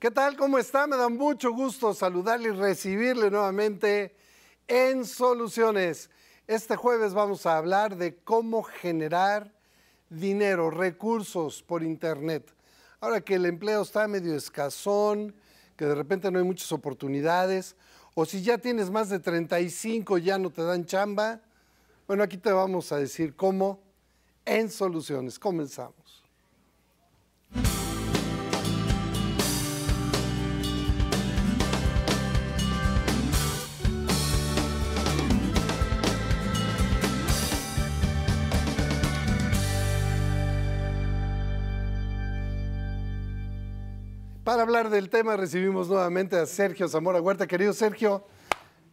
¿Qué tal? ¿Cómo está? Me da mucho gusto saludarle y recibirle nuevamente en Soluciones. Este jueves vamos a hablar de cómo generar dinero, recursos por Internet. Ahora que el empleo está medio escasón, que de repente no hay muchas oportunidades, o si ya tienes más de 35 ya no te dan chamba, bueno, aquí te vamos a decir cómo en Soluciones. Comenzamos. Para hablar del tema recibimos nuevamente a Sergio Zamora Huerta. Querido Sergio,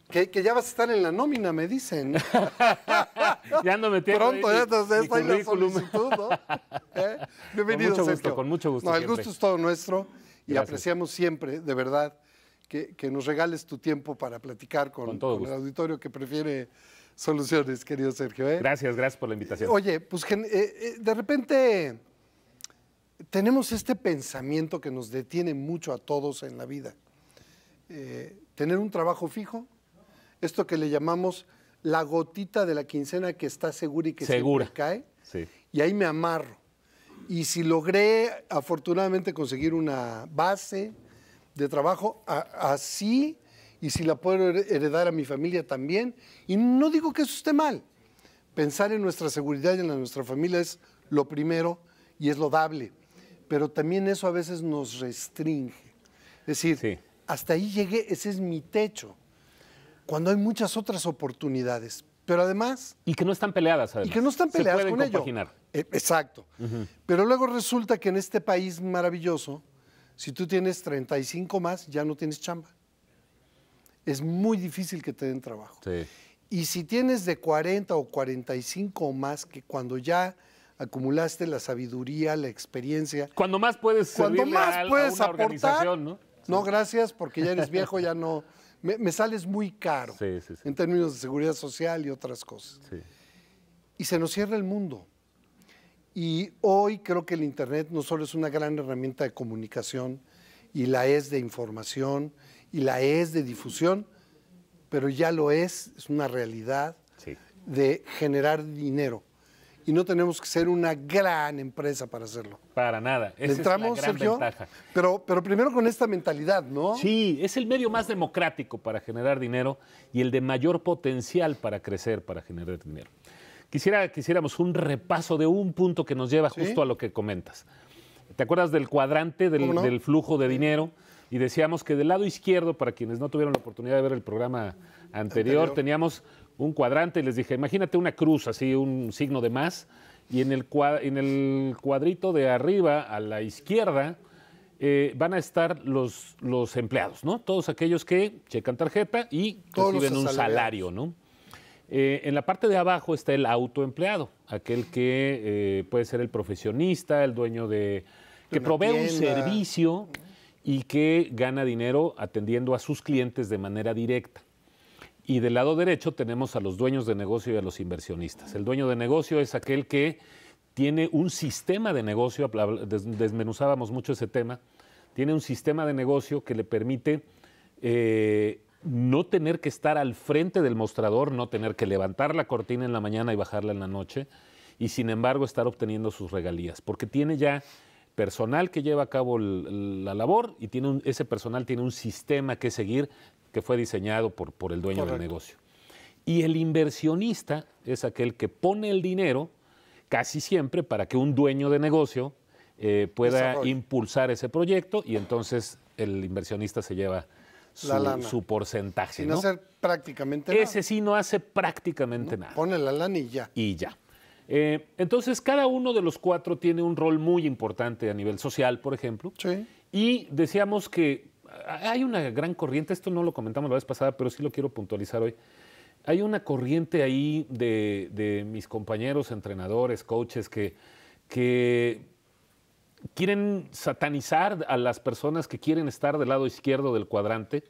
que, ya vas a estar en la nómina, me dicen. ya ando metiendo. Pronto, ya está en la solicitud, ¿no? ¿Eh? Bienvenido, con mucho Sergio. con mucho gusto. No, el gusto es todo nuestro y apreciamos siempre, de verdad, que, nos regales tu tiempo para platicar con, el auditorio que prefiere soluciones, querido Sergio. ¿eh? Gracias, gracias por la invitación. Oye, pues eh, de repente tenemos este pensamiento que nos detiene mucho a todos en la vida. Eh, tener un trabajo fijo, esto que le llamamos la gotita de la quincena que está segura y que cae, y ahí me amarro. Y si logré afortunadamente conseguir una base de trabajo así, y si la puedo heredar a mi familia también, y no digo que eso esté mal, pensar en nuestra seguridad y en nuestra familia es lo primero y es lo dable pero también eso a veces nos restringe. Es decir, hasta ahí llegué, ese es mi techo, cuando hay muchas otras oportunidades. Pero además... Y que no están peleadas, además. Y que no están peleadas Se exacto. Pero luego resulta que en este país maravilloso, si tú tienes 35 más, ya no tienes chamba. Es muy difícil que te den trabajo. Y si tienes de 40 o 45 o más, que cuando ya acumulaste la sabiduría, la experiencia. Cuando más puedes Cuando más puedes aportar. ¿no? no, gracias, porque ya eres viejo, ya no. Me, sales muy caro en términos de seguridad social y otras cosas. Y se nos cierra el mundo. Y hoy creo que el Internet no solo es una gran herramienta de comunicación, y la es de información, y la es de difusión, pero ya lo es, es una realidad de generar dinero y no tenemos que ser una gran empresa para hacerlo. Para nada. Esa Entramos, es la gran ventaja. Pero, pero primero con esta mentalidad, ¿no? Sí, es el medio más democrático para generar dinero y el de mayor potencial para crecer, para generar dinero. Quisiera quisiéramos un repaso de un punto que nos lleva justo a lo que comentas. ¿Te acuerdas del cuadrante del, flujo de dinero? Y decíamos que del lado izquierdo, para quienes no tuvieron la oportunidad de ver el programa anterior. teníamos un cuadrante y les dije, imagínate una cruz, así un signo de más, y en el, en el cuadrito de arriba a la izquierda eh, van a estar los, los empleados, ¿no? Todos aquellos que checan tarjeta y reciben un salario, ¿no? Eh, en la parte de abajo está el autoempleado, aquel que eh, puede ser el profesionista, el dueño de... que provee un servicio y que gana dinero atendiendo a sus clientes de manera directa. Y del lado derecho tenemos a los dueños de negocio y a los inversionistas. El dueño de negocio es aquel que tiene un sistema de negocio, desmenuzábamos mucho ese tema, tiene un sistema de negocio que le permite eh, no tener que estar al frente del mostrador, no tener que levantar la cortina en la mañana y bajarla en la noche, y sin embargo estar obteniendo sus regalías, porque tiene ya personal que lleva a cabo la labor y ese personal tiene un sistema que seguir que fue diseñado por, por el dueño del negocio. Y el inversionista es aquel que pone el dinero casi siempre para que un dueño de negocio eh, pueda impulsar ese proyecto y entonces el inversionista se lleva su, porcentaje. Sin ¿no? hacer prácticamente Ese nada. Ese sí no hace prácticamente nada. Pone la lana y ya. Y ya. Eh, entonces, cada uno de los cuatro tiene un rol muy importante a nivel social, por ejemplo. Sí. Y decíamos que hay una gran corriente, esto no lo comentamos la vez pasada, pero sí lo quiero puntualizar hoy. Hay una corriente ahí de, mis compañeros, entrenadores, coaches, que, quieren satanizar a las personas que quieren estar del lado izquierdo del cuadrante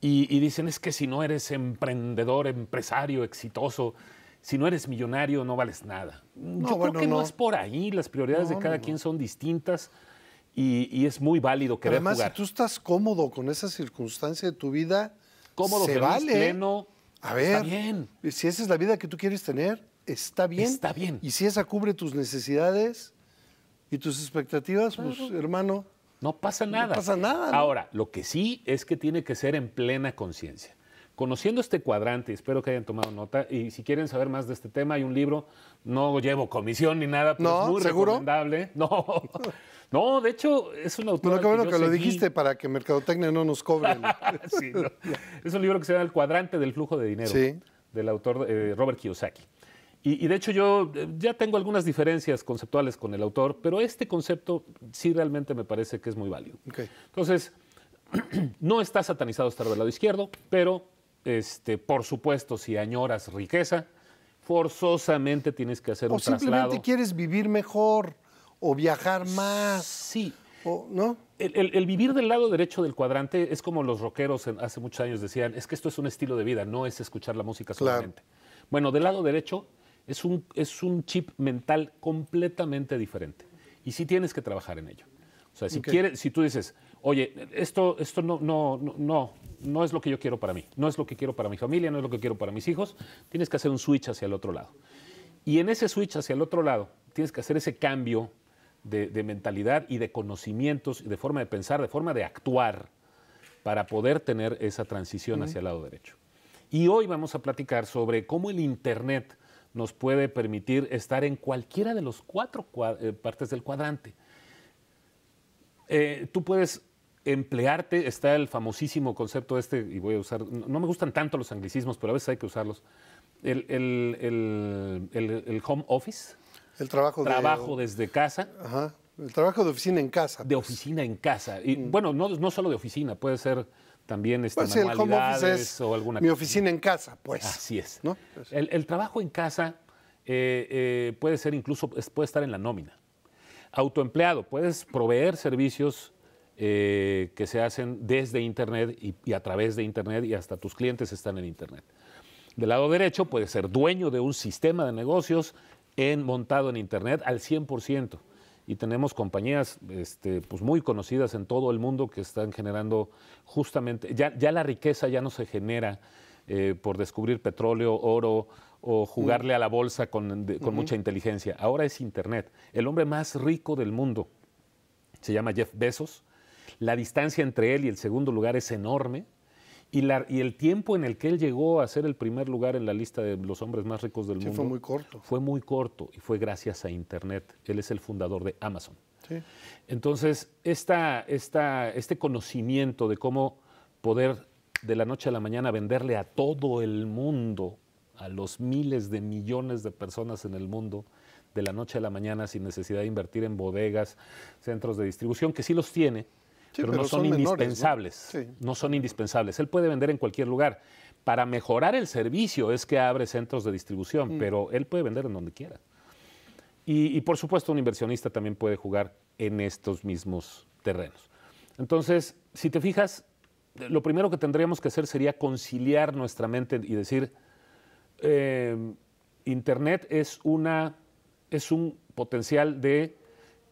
y, dicen es que si no eres emprendedor, empresario, exitoso, si no eres millonario no vales nada. No, Yo creo que no. es por ahí, las prioridades de cada quien son distintas y, es muy válido querer Además, si tú estás cómodo con esa circunstancia de tu vida, cómodo, se vale. pleno, a ver, está bien. si esa es la vida que tú quieres tener, está bien. Está bien. Y si esa cubre tus necesidades y tus expectativas, pues hermano. No pasa nada. No pasa nada. Ahora, lo que sí es que tiene que ser en plena conciencia. Conociendo este cuadrante, espero que hayan tomado nota, y si quieren saber más de este tema, hay un libro, no llevo comisión ni nada, pero no, es muy ¿seguro? No, no, de hecho, es un autor. Bueno, bueno que, lo dijiste para que Mercadotecnia no nos cobre. Es un libro que se llama El cuadrante del flujo de dinero, del autor eh, Robert Kiyosaki. Y, de hecho yo eh, ya tengo algunas diferencias conceptuales con el autor, pero este concepto sí realmente me parece que es muy válido. Entonces, no está satanizado estar del lado izquierdo, pero este, por supuesto, si añoras riqueza, forzosamente tienes que hacer un traslado. O simplemente quieres vivir mejor o viajar más. Sí. O, ¿No? El, vivir del lado derecho del cuadrante es como los rockeros hace muchos años decían, es que esto es un estilo de vida, no es escuchar la música solamente. Bueno, del lado derecho es un, es un chip mental completamente diferente. Y sí tienes que trabajar en ello. O sea, si, quieres, si tú dices, oye, esto, esto no, no, no, no es lo que yo quiero para mí, no es lo que quiero para mi familia, no es lo que quiero para mis hijos, tienes que hacer un switch hacia el otro lado. Y en ese switch hacia el otro lado, tienes que hacer ese cambio de, mentalidad y de conocimientos, de forma de pensar, de forma de actuar para poder tener esa transición hacia el lado derecho. Y hoy vamos a platicar sobre cómo el Internet nos puede permitir estar en cualquiera de las cuatro eh, partes del cuadrante. Eh, tú puedes emplearte, está el famosísimo concepto este, y voy a usar, no, me gustan tanto los anglicismos, pero a veces hay que usarlos, el, el, el home office, el trabajo, trabajo desde casa. El trabajo de oficina en casa. De pues. oficina en casa. Y mm. bueno, no, solo de oficina, puede ser también esta o alguna Mi oficina en casa, pues. Así es. El, trabajo en casa eh, eh, puede ser incluso, puede estar en la nómina. Autoempleado, puedes proveer servicios eh, que se hacen desde Internet y, y, a través de Internet y hasta tus clientes están en Internet. Del lado derecho puedes ser dueño de un sistema de negocios en, montado en Internet al 100%. Y tenemos compañías este, pues muy conocidas en todo el mundo que están generando justamente, ya, la riqueza ya no se genera eh, por descubrir petróleo, oro o jugarle a la bolsa con, mucha inteligencia. Ahora es Internet. El hombre más rico del mundo se llama Jeff Bezos. La distancia entre él y el segundo lugar es enorme. Y, el tiempo en el que él llegó a ser el primer lugar en la lista de los hombres más ricos del sí, mundo. fue muy corto. Fue muy corto y fue gracias a Internet. Él es el fundador de Amazon. Entonces, esta, esta, este conocimiento de cómo poder de la noche a la mañana venderle a todo el mundo, a los miles de millones de personas en el mundo, de la noche a la mañana sin necesidad de invertir en bodegas, centros de distribución, que sí los tiene, pero, no son, indispensables. ¿no? son indispensables. Él puede vender en cualquier lugar. Para mejorar el servicio es que abre centros de distribución, mm. pero él puede vender en donde quiera. Y, por supuesto un inversionista también puede jugar en estos mismos terrenos. Entonces, si te fijas, lo primero que tendríamos que hacer sería conciliar nuestra mente y decir, eh, Internet es, una, es un potencial de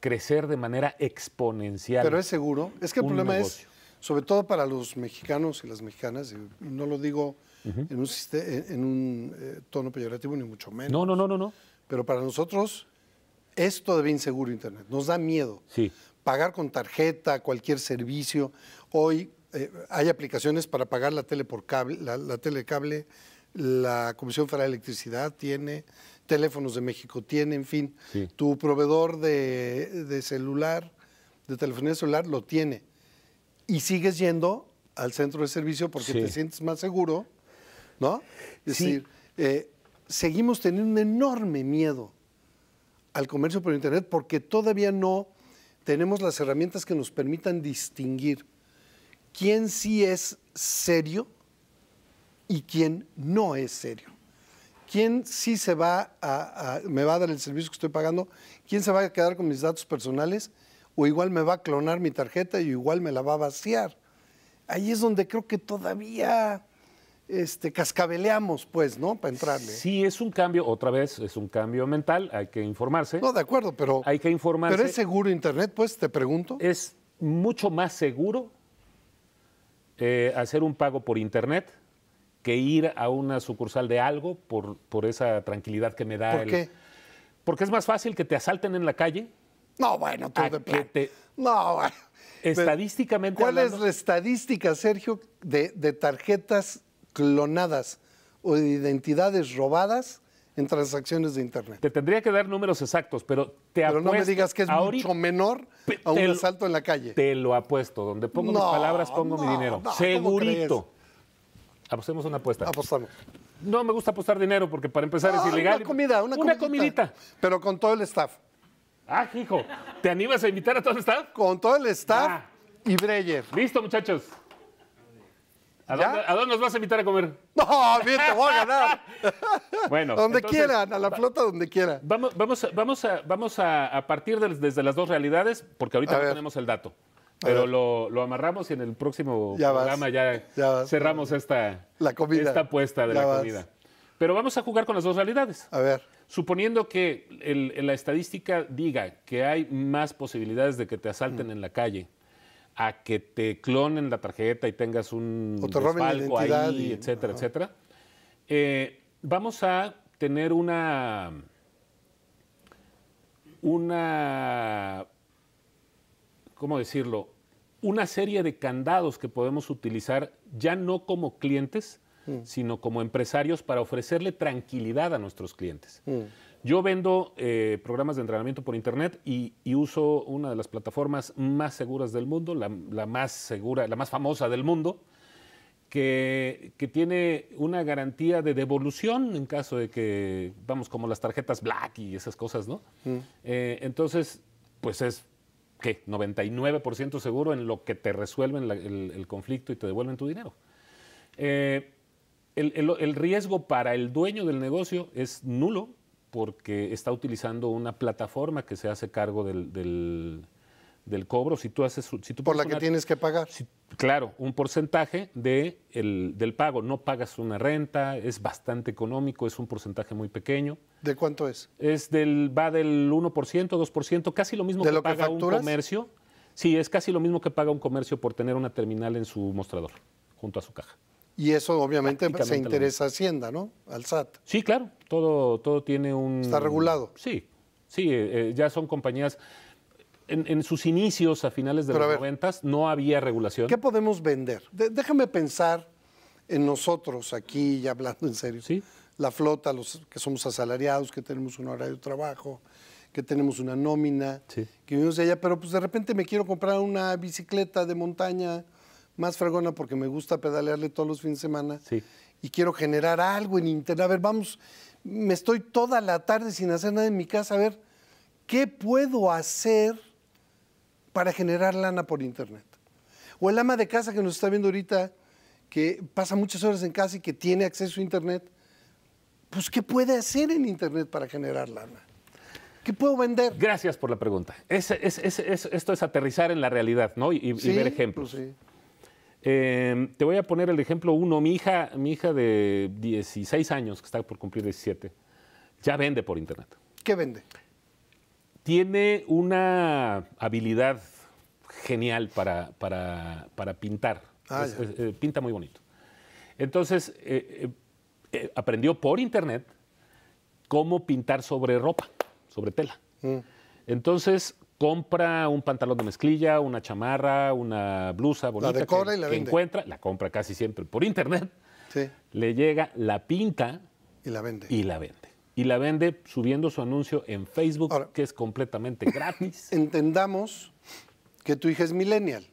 crecer de manera exponencial. Pero es seguro. Es que el problema es, sobre todo para los mexicanos y las mexicanas, y no lo digo en un, eh, tono peyorativo ni mucho menos. No, no, no, no, Pero para nosotros es todavía inseguro Internet. Nos da miedo. Sí. Pagar con tarjeta, cualquier servicio. Hoy eh, hay aplicaciones para pagar la tele por cable, la, la tele cable. La Comisión Federal de Electricidad tiene, Teléfonos de México tiene, en fin. Tu proveedor de, celular, de telefonía celular, lo tiene. Y sigues yendo al centro de servicio porque te sientes más seguro, ¿no? Es decir, eh, seguimos teniendo un enorme miedo al comercio por Internet porque todavía no tenemos las herramientas que nos permitan distinguir quién sí es serio y quién no es serio. ¿Quién sí se va a, me va a dar el servicio que estoy pagando? ¿Quién se va a quedar con mis datos personales? O igual me va a clonar mi tarjeta y igual me la va a vaciar. Ahí es donde creo que todavía este, cascabeleamos, pues, ¿no? Para entrarle. Sí, es un cambio, otra vez, es un cambio mental, hay que informarse. No, de acuerdo, pero. Hay que informarse. ¿Pero es seguro Internet, pues, te pregunto? Es mucho más seguro eh, hacer un pago por Internet que ir a una sucursal de algo por, por esa tranquilidad que me da. ¿Por qué? Porque es más fácil que te asalten en la calle. No, bueno, tú de No, bueno. Estadísticamente. ¿Cuál es la estadística, Sergio, de, tarjetas clonadas o de identidades robadas en transacciones de Internet. Te tendría que dar números exactos, pero te apuesto. Pero no me digas que es mucho menor a un asalto en la calle. Te lo apuesto. Donde pongo mis palabras, pongo mi dinero. Segurito. Apostemos una apuesta. Apostamos. No me gusta apostar dinero porque para empezar es ilegal. Una comida, una, comidita. Pero con todo el staff. Ah, hijo. ¿Te animas a invitar a todo el staff? Con todo el staff ah. y Breyer. Listo, muchachos. ¿A dónde, nos vas a invitar a comer? No, bien, te voy a ganar. bueno, donde quieran, a la flota donde quiera Vamos, vamos, vamos, a, vamos a, partir desde las dos realidades, porque ahorita no tenemos el dato. Pero lo, amarramos y en el próximo programa ya, cerramos esta, comida. esta apuesta de la comida. Pero vamos a jugar con las dos realidades. A ver. Suponiendo que la estadística diga que hay más posibilidades de que te asalten mm. en la calle a que te clonen la tarjeta y tengas un mal ahí, y, etcétera, etcétera. Eh, vamos a tener una una ¿cómo decirlo? Una serie de candados que podemos utilizar ya no como clientes, mm. sino como empresarios para ofrecerle tranquilidad a nuestros clientes. Mm. Yo vendo eh, programas de entrenamiento por Internet y, uso una de las plataformas más seguras del mundo, la, más segura, la más famosa del mundo, que, tiene una garantía de devolución en caso de que, vamos, como las tarjetas Black y esas cosas, ¿no? Mm. Eh, entonces, pues es ¿qué? 99% seguro en lo que te resuelven el, conflicto y te devuelven tu dinero. Eh, el, riesgo para el dueño del negocio es nulo porque está utilizando una plataforma que se hace cargo del, cobro. Si tú haces, por la que tienes que pagar. claro, un porcentaje de del pago. No pagas una renta, es bastante económico, es un porcentaje muy pequeño. ¿De cuánto es? Es del, va del 1%, 2%, casi lo mismo que paga un comercio. Sí, es casi lo mismo que paga un comercio por tener una terminal en su mostrador, junto a su caja. Y eso obviamente se interesa a Hacienda, ¿no? Al SAT. Sí, claro, todo, todo tiene un... Está regulado. Sí, sí, eh, eh, ya son compañías... En, sus inicios a finales de los noventas no había regulación. ¿Qué podemos vender? déjame pensar en nosotros aquí, ya hablando en serio. Sí la flota, los que somos asalariados, que tenemos un horario de trabajo, que tenemos una nómina, que vivimos allá, pero pues de repente me quiero comprar una bicicleta de montaña más fragona porque me gusta pedalearle todos los fines de semana y quiero generar algo en internet. A ver, vamos, me estoy toda la tarde sin hacer nada en mi casa, a ver, ¿qué puedo hacer para generar lana por internet? O el ama de casa que nos está viendo ahorita, que pasa muchas horas en casa y que tiene acceso a internet, pues ¿qué puede hacer en Internet para generar lana? ¿Qué puedo vender? Gracias por la pregunta. esto es aterrizar en la realidad, ¿no? Y, ver pues ejemplos. Em, te voy a poner el ejemplo uno. Mi hija, mi hija de 16 años, que está por cumplir 17, ya vende por internet. ¿Qué vende? Tiene una habilidad genial para, pintar. Ah, eh, pinta muy bonito. Entonces, eh, eh, eh, aprendió por internet cómo pintar sobre ropa, sobre tela. Mm. Entonces compra un pantalón de mezclilla, una chamarra, una blusa bonita la decora y la encuentra, la compra casi siempre por internet. Sí. Le llega, la pinta y la vende. Y la vende. Y la vende subiendo su anuncio en Facebook, que es completamente gratis. Entendamos que tu hija es millennial.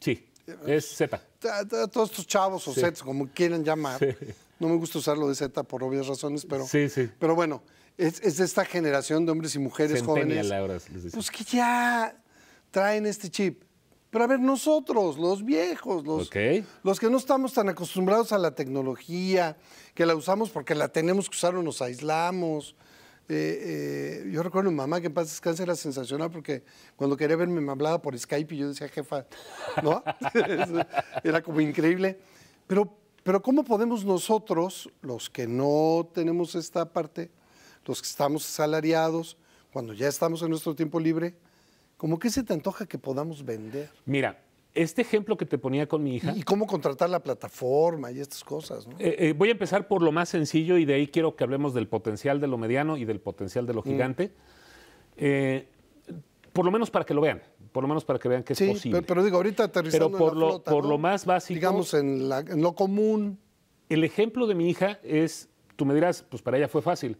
Sí. Es Z. Todos estos chavos o Z, como quieran llamar. No me gusta usarlo de Z por obvias razones, pero, pero bueno, es, de esta generación de hombres y mujeres jóvenes. pues que ya traen este chip. Pero a ver, nosotros, los viejos, los, los que no estamos tan acostumbrados a la tecnología, que la usamos porque la tenemos que usar o nos aislamos, eh, eh, yo recuerdo a mi mamá que en paz descanse era sensacional porque cuando quería verme me hablaba por Skype y yo decía, jefa, ¿no? era como increíble. Pero, pero ¿cómo podemos nosotros, los que no tenemos esta parte, los que estamos salariados cuando ya estamos en nuestro tiempo libre, ¿cómo que se te antoja que podamos vender? Mira, este ejemplo que te ponía con mi hija. Y cómo contratar la plataforma y estas cosas. ¿no? Eh, eh, voy a empezar por lo más sencillo y de ahí quiero que hablemos del potencial de lo mediano y del potencial de lo mm. gigante. Eh, por lo menos para que lo vean, por lo menos para que vean que es posible. Pero, digo, ahorita aterrizando pero por lo, por lo más básico. Digamos, en lo común. El ejemplo de mi hija es, tú me dirás, pues para ella fue fácil.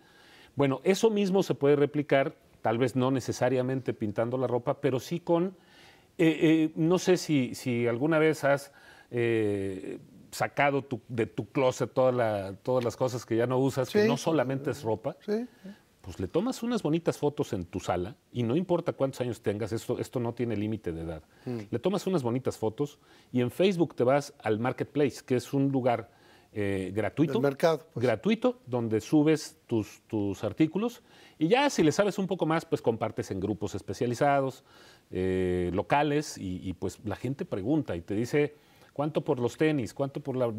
Bueno, eso mismo se puede replicar, tal vez no necesariamente pintando la ropa, pero sí con eh, eh, no sé si, si, alguna vez has eh, sacado de tu closet todas las cosas que ya no usas, que no solamente es ropa. Pues le tomas unas bonitas fotos en tu sala y no importa cuántos años tengas, esto, esto no tiene límite de edad. Mm. Le tomas unas bonitas fotos y en Facebook te vas al Marketplace, que es un lugar eh, gratuito. mercado. Pues. Gratuito, donde subes tus, tus artículos. Y ya si le sabes un poco más, pues compartes en grupos especializados, eh, locales, y, pues la gente pregunta y te dice cuánto por los tenis, cuánto por la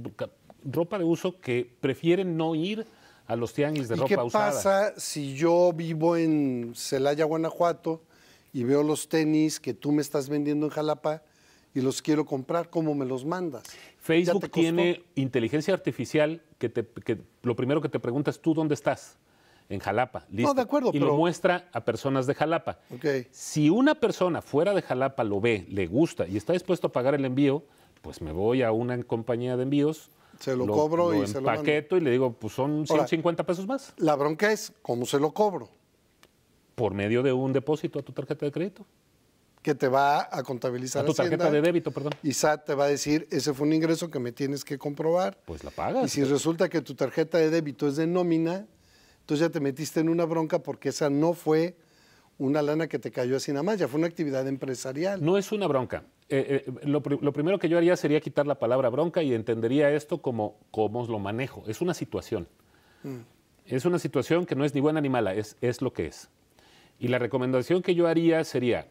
ropa de uso que prefieren no ir a los tianguis de ropa usada. ¿Qué pasa si yo vivo en Celaya, Guanajuato, y veo los tenis que tú me estás vendiendo en Jalapa? y los quiero comprar, ¿cómo me los mandas? Facebook tiene inteligencia artificial que, te, lo primero que te pregunta es tú dónde estás en Jalapa. ¿listo? de acuerdo. Y lo muestra a personas de Jalapa. Okay. Si una persona fuera de Jalapa lo ve, le gusta y está dispuesto a pagar el envío, pues me voy a una compañía de envíos. Se lo, cobro y paqueto y le digo, pues son 150 pesos más. La bronca es cómo se lo cobro. Por medio de un depósito a tu tarjeta de crédito que te va a contabilizar a tu tarjeta de débito, perdón. Y SAT te va a decir, ese fue un ingreso que me tienes que comprobar. Pues la pagas. Y si resulta que tu tarjeta de débito es de nómina, entonces ya te metiste en una bronca porque esa no fue una lana que te cayó así nada más, ya fue una actividad empresarial. No es una bronca. Eh, eh, lo, primero que yo haría sería quitar la palabra bronca y entendería esto como cómo lo manejo. Es una situación. Mm. Es una situación que no es ni buena ni mala, es, es lo que es. Y la recomendación que yo haría sería,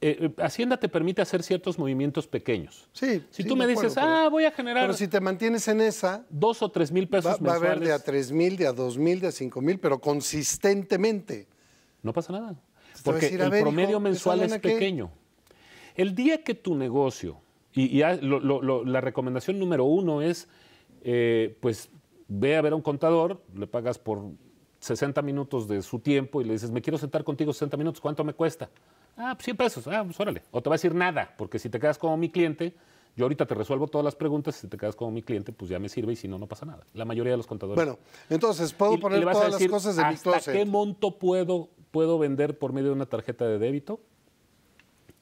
eh, eh, Hacienda te permite hacer ciertos movimientos pequeños. Sí. Si tú me dices, ah, voy a generar. Pero si te mantienes en esa. Dos o tres mil pesos va, mensuales. Va a haber de a tres mil, de a dos mil, de a cinco mil, pero consistentemente. No pasa nada. Porque el promedio mensual es pequeño. El día que tu negocio, y, la recomendación número uno es, eh, pues ve a ver a un contador, le pagas por 60 minutos de su tiempo y le dices, me quiero sentar contigo 60 minutos, ¿cuánto me cuesta? Ah, pues 100 pesos. Ah, pues, órale. O te va a decir nada, porque si te quedas como mi cliente, yo ahorita te resuelvo todas las preguntas, si te quedas como mi cliente, pues ya me sirve y si no, no pasa nada. La mayoría de los contadores. Bueno, entonces puedo poner todas las cosas de mi ¿Hasta qué monto puedo, puedo vender por medio de una tarjeta de débito?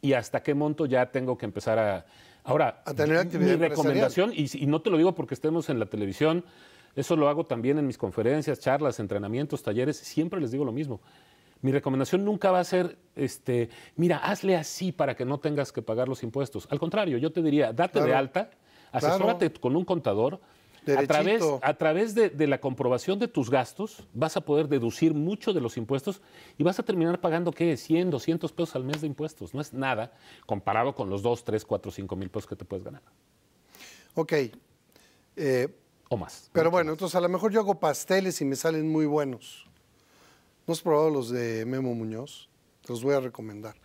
¿Y hasta qué monto ya tengo que empezar a... Ahora, a tener mi recomendación, y, y no te lo digo porque estemos en la televisión, eso lo hago también en mis conferencias, charlas, entrenamientos, talleres, siempre les digo lo mismo mi recomendación nunca va a ser, este, mira, hazle así para que no tengas que pagar los impuestos. Al contrario, yo te diría, date de alta, asesórate con un contador. A través, de, la comprobación de tus gastos vas a poder deducir mucho de los impuestos y vas a terminar pagando, ¿qué? 100, 200 pesos al mes de impuestos. No es nada comparado con los 2, 3, 4, 5 mil pesos que te puedes ganar. Ok. Eh, o más. Pero bueno, entonces a lo mejor yo hago pasteles y me salen muy buenos. ¿No has probado los de Memo Muñoz? los voy a recomendar.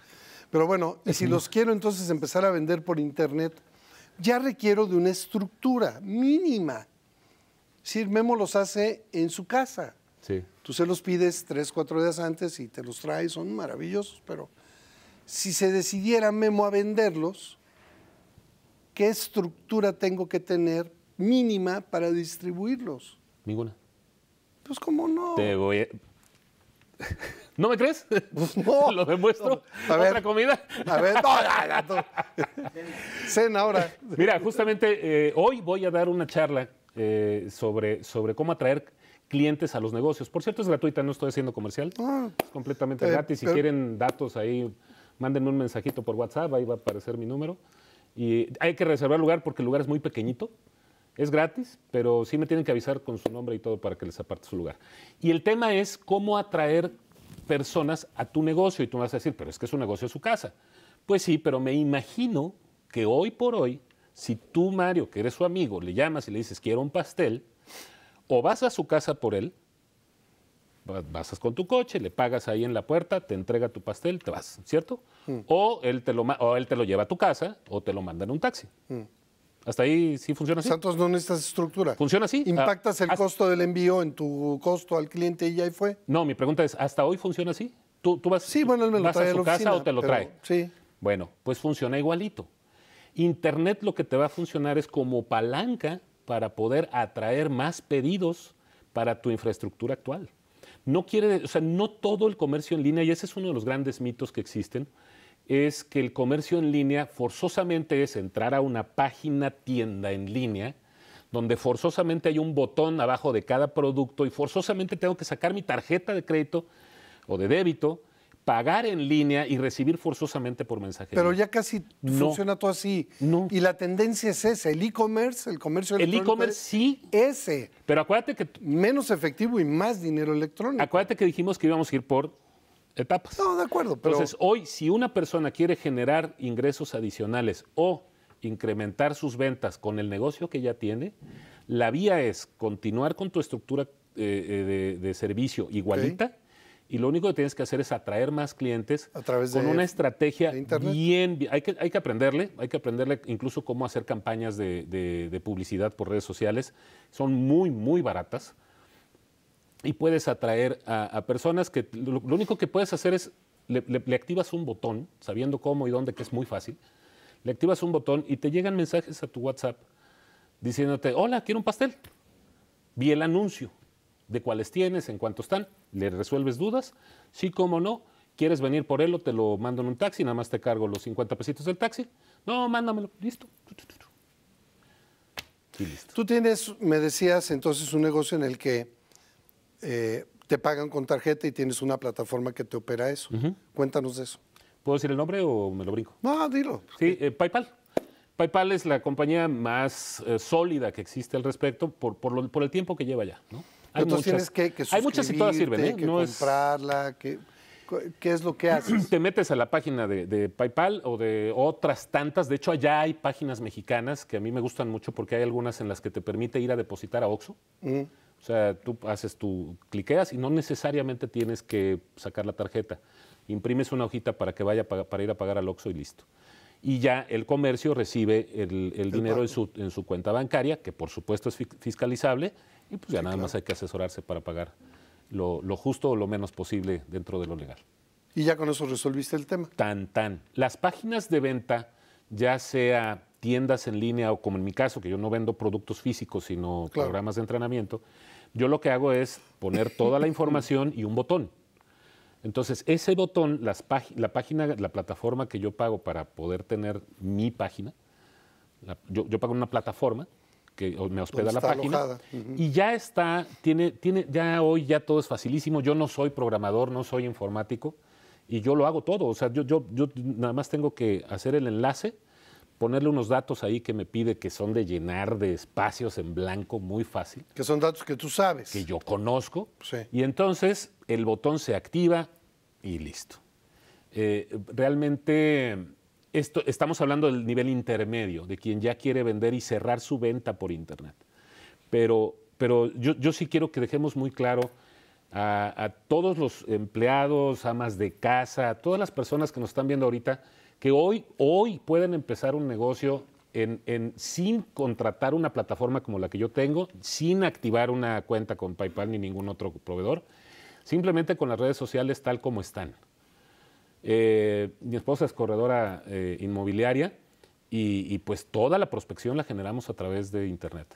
Pero bueno, y si los quiero entonces empezar a vender por internet, ya requiero de una estructura mínima. Si Memo los hace en su casa. Sí. Tú se los pides tres, cuatro días antes y te los trae, son maravillosos, pero si se decidiera Memo a venderlos, ¿qué estructura tengo que tener mínima para distribuirlos? Ninguna. Pues cómo no. Te voy a, ¿No me crees? Pues no. Lo demuestro. A ver, ¿Otra comida? A ver, no, Cena ahora. Mira, justamente eh, hoy voy a dar una charla eh, sobre, sobre cómo atraer clientes a los negocios. Por cierto, es gratuita, no estoy haciendo comercial. Ah. es completamente eh, gratis. Si quieren datos ahí, mándenme un mensajito por WhatsApp, ahí va a aparecer mi número. Y hay que reservar lugar porque el lugar es muy pequeñito. Es gratis, pero sí me tienen que avisar con su nombre y todo para que les aparte su lugar. Y el tema es cómo atraer personas a tu negocio. Y tú me vas a decir, pero es que su un negocio su casa. Pues sí, pero me imagino que hoy por hoy, si tú, Mario, que eres su amigo, le llamas y le dices, quiero un pastel, o vas a su casa por él, vas con tu coche, le pagas ahí en la puerta, te entrega tu pastel, te vas, ¿cierto? Mm. O, él te lo, o él te lo lleva a tu casa o te lo manda en un taxi. Mm. Hasta ahí sí funciona así. Santos no necesitas estructura. Funciona así. ¿Impactas ah, el costo del envío en tu costo al cliente y ya fue? No, mi pregunta es, ¿hasta hoy funciona así? ¿Tú, tú vas, sí, bueno, él me lo vas a su casa o te lo trae? Sí. Bueno, pues funciona igualito. Internet lo que te va a funcionar es como palanca para poder atraer más pedidos para tu infraestructura actual. No quiere, o sea, no todo el comercio en línea, y ese es uno de los grandes mitos que existen, es que el comercio en línea forzosamente es entrar a una página tienda en línea, donde forzosamente hay un botón abajo de cada producto y forzosamente tengo que sacar mi tarjeta de crédito o de débito, pagar en línea y recibir forzosamente por mensaje. Pero ya casi funciona todo así. Y la tendencia es esa, el e-commerce, el comercio electrónico. El e-commerce sí. Ese. Pero acuérdate que... Menos efectivo y más dinero electrónico. Acuérdate que dijimos que íbamos a ir por etapas. No, de acuerdo. Entonces, hoy, si una persona quiere generar ingresos adicionales o incrementar sus ventas con el negocio que ya tiene, la vía es continuar con tu estructura eh, eh, de, servicio igualita. Y lo único que tienes que hacer es atraer más clientes con una estrategia bien, Hay que, hay que aprenderle, hay que aprenderle incluso cómo hacer campañas de publicidad por redes sociales. Son muy, muy baratas y puedes atraer a, personas que lo, único que puedes hacer es, le, activas un botón, sabiendo cómo y dónde, que es muy fácil, le activas un botón y te llegan mensajes a tu WhatsApp diciéndote, hola, quiero un pastel. Vi el anuncio de cuáles tienes, en cuánto están, le resuelves dudas, sí, cómo no, quieres venir por él o te lo mando en un taxi, nada más te cargo los 50 pesitos del taxi, no, mándamelo, listo. listo. Tú tienes, me decías entonces, un negocio en el que eh, te pagan con tarjeta y tienes una plataforma que te opera eso. Cuéntanos de eso. ¿Puedo decir el nombre o me lo brinco? No, dilo. Sí, eh, PayPal. PayPal es la compañía más eh, sólida que existe al respecto por, el tiempo que lleva ya. ¿no? Hay muchas, tienes que, Hay muchas y todas sirven. Que comprarla, ¿Qué es lo que haces? Te metes a la página de, PayPal o de otras tantas. De hecho, allá hay páginas mexicanas que a mí me gustan mucho porque hay algunas en las que te permite ir a depositar a Oxxo. Mm. O sea, tú haces tu, cliqueas y no necesariamente tienes que sacar la tarjeta. Imprimes una hojita para que vaya para, ir a pagar al Oxo y listo. Y ya el comercio recibe el, dinero en su, cuenta bancaria, que por supuesto es fiscalizable, y pues ya nada más hay que asesorarse para pagar lo, lo justo o lo menos posible dentro de lo legal. Y ya con eso resolviste el tema. Tan, tan. Las páginas de venta, ya sea tiendas en línea o como en mi caso, que yo no vendo productos físicos, sino programas de entrenamiento, yo lo que hago es poner toda la información y un botón. Entonces, ese botón, la página, la plataforma que yo pago para poder tener mi página, yo, pago una plataforma que me hospeda la página y ya está, tiene, tiene, ya hoy ya todo es facilísimo. Yo no soy programador, no soy informático y yo lo hago todo. O sea, yo, yo, yo nada más tengo que hacer el enlace ponerle unos datos ahí que me pide que son de llenar de espacios en blanco muy fácil. Que son datos que tú sabes. Que yo conozco. Sí. Y entonces el botón se activa y listo. Eh, realmente esto, estamos hablando del nivel intermedio, de quien ya quiere vender y cerrar su venta por Internet. Pero, pero yo, sí quiero que dejemos muy claro a, a todos los empleados, amas de casa, a todas las personas que nos están viendo ahorita, que hoy, hoy pueden empezar un negocio en, sin contratar una plataforma como la que yo tengo, sin activar una cuenta con PayPal ni ningún otro proveedor, simplemente con las redes sociales tal como están. Eh, mi esposa es corredora eh, inmobiliaria y, y pues toda la prospección la generamos a través de Internet.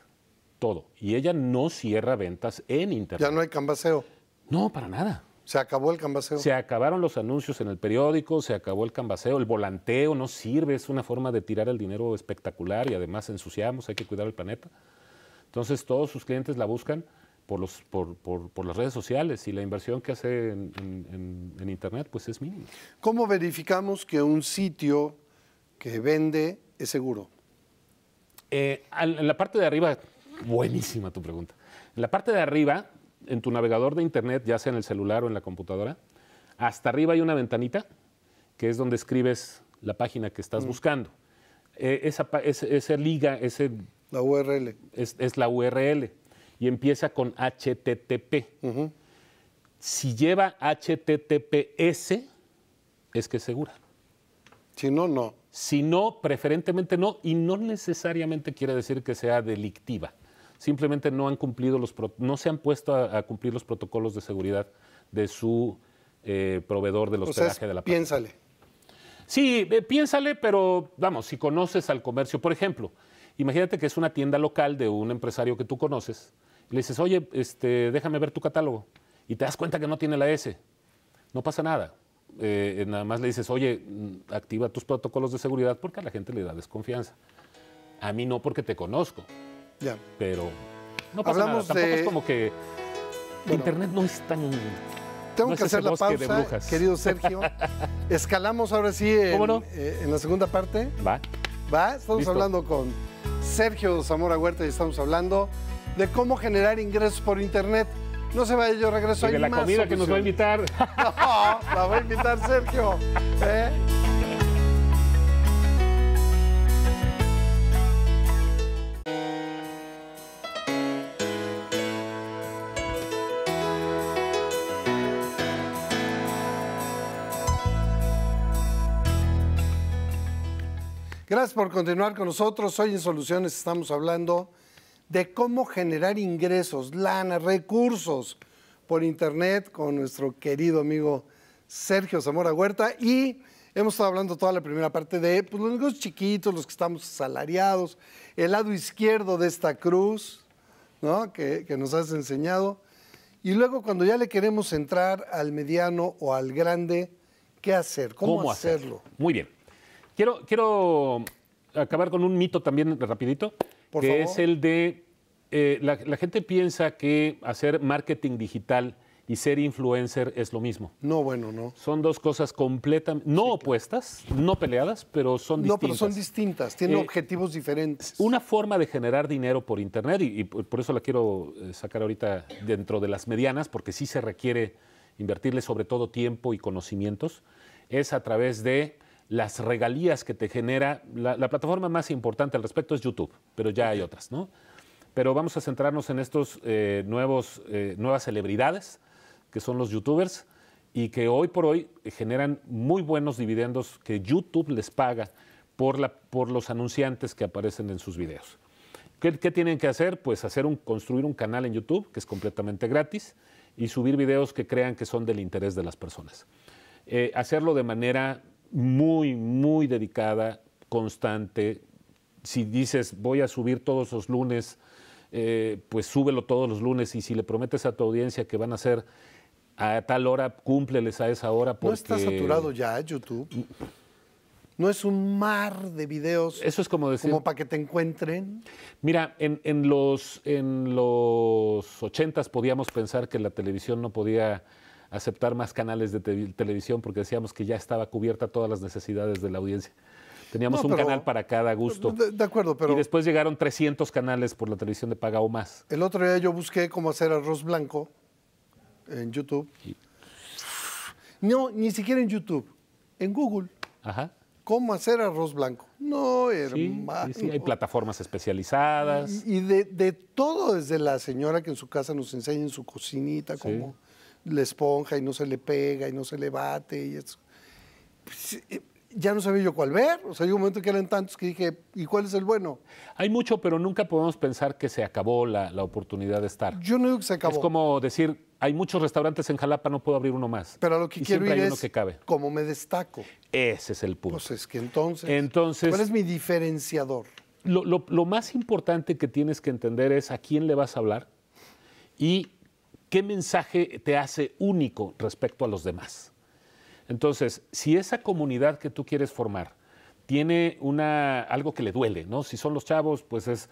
Todo. Y ella no cierra ventas en Internet. Ya no hay cambaseo. No, para nada. ¿Se acabó el cambaseo? Se acabaron los anuncios en el periódico, se acabó el cambaseo, el volanteo no sirve, es una forma de tirar el dinero espectacular y además ensuciamos, hay que cuidar el planeta. Entonces todos sus clientes la buscan por, los, por, las redes sociales y la inversión que hace en, Internet pues es mínima. ¿Cómo verificamos que un sitio que vende es seguro? Eh, en la parte de arriba, buenísima tu pregunta. En la parte de arriba en tu navegador de Internet, ya sea en el celular o en la computadora, hasta arriba hay una ventanita que es donde escribes la página que estás mm. buscando. E, esa, liga, ese, la URL. Es, la URL y empieza con HTTP. Si lleva HTTPS, es que es segura. Si no, no. Si no, preferentemente no, y no necesariamente quiere decir que sea delictiva simplemente no han cumplido los no se han puesto a, cumplir los protocolos de seguridad de su eh, proveedor del hospedaje de la Piénsale. Sí, eh, piénsale, pero vamos, si conoces al comercio, por ejemplo, imagínate que es una tienda local de un empresario que tú conoces, le dices, oye, este, déjame ver tu catálogo, y te das cuenta que no tiene la S. No pasa nada. Eh, nada más le dices, oye, mm, activa tus protocolos de seguridad porque a la gente le da desconfianza. A mí no porque te conozco. Pero no pasa Hablamos nada. Tampoco de... es como que Internet no es tan. Tengo que hacer la pausa, querido Sergio. Escalamos ahora sí eh, en, la segunda parte. Va. Va. Estamos hablando con Sergio Zamora Huerta y estamos hablando de cómo generar ingresos por Internet. No se vaya, yo regreso. Y de la comida que nos va a invitar. No, la va a invitar Sergio. ¿eh? Gracias por continuar con nosotros. Hoy en Soluciones estamos hablando de cómo generar ingresos, lana, recursos por Internet con nuestro querido amigo Sergio Zamora Huerta. Y hemos estado hablando toda la primera parte de pues, los negocios chiquitos, los que estamos asalariados, el lado izquierdo de esta cruz ¿no? que, nos has enseñado. Y luego cuando ya le queremos entrar al mediano o al grande, ¿qué hacer? ¿Cómo, hacerlo? Muy bien. Quiero, acabar con un mito también rapidito, que es el de eh, la, gente piensa que hacer marketing digital y ser influencer es lo mismo. No, bueno, no. Son dos cosas completamente, no opuestas, no peleadas, pero son distintas. No, pero son distintas, tienen eh, objetivos diferentes. Una forma de generar dinero por Internet, y, por eso la quiero eh, sacar ahorita dentro de las medianas, porque sí se requiere invertirle sobre todo tiempo y conocimientos, es a través de las regalías que te genera. La, plataforma más importante al respecto es YouTube, pero ya hay otras, ¿no? Pero vamos a centrarnos en estos eh, nuevos, eh, nuevas celebridades, que son los youtubers, y que hoy por hoy generan muy buenos dividendos que YouTube les paga por, la, por los anunciantes que aparecen en sus videos. ¿Qué, tienen que hacer? Pues hacer un, construir un canal en YouTube, que es completamente gratis, y subir videos que crean que son del interés de las personas. Eh, hacerlo de manera muy, muy dedicada, constante. Si dices, voy a subir todos los lunes, eh, pues súbelo todos los lunes y si le prometes a tu audiencia que van a ser a tal hora, cúmpleles a esa hora. Porque... ¿No está saturado ya YouTube? Mm. ¿No es un mar de videos? Eso es como decir... para que te encuentren. Mira, en, los, en los 80 podíamos pensar que la televisión no podía aceptar más canales de televisión porque decíamos que ya estaba cubierta todas las necesidades de la audiencia. Teníamos un canal para cada gusto. De, acuerdo, pero... Y después llegaron 300 canales por la televisión de paga o más. El otro día yo busqué cómo hacer arroz blanco en YouTube. No, ni siquiera en YouTube. En Google. Ajá. ¿Cómo hacer arroz blanco? No, hermano. Sí, sí, Hay plataformas especializadas. Y, de, de, todo, desde la señora que en su casa nos enseña en su cocinita cómo la esponja y no se le pega y no se le bate y eso. Pues, eh, ya no sabía yo cuál ver. O sea, hay un momento que eran tantos que dije, ¿y cuál es el bueno? Hay mucho, pero nunca podemos pensar que se acabó la, la oportunidad de estar. Yo no digo que se acabó. Es como decir, hay muchos restaurantes en Jalapa, no puedo abrir uno más. Pero lo que quiero decir es cabe. cómo me destaco. Ese es el punto. Pues es que entonces, entonces ¿cuál es mi diferenciador? Lo, lo, lo más importante que tienes que entender es a quién le vas a hablar y ¿qué mensaje te hace único respecto a los demás? Entonces, si esa comunidad que tú quieres formar tiene una, algo que le duele, ¿no? Si son los chavos, pues es,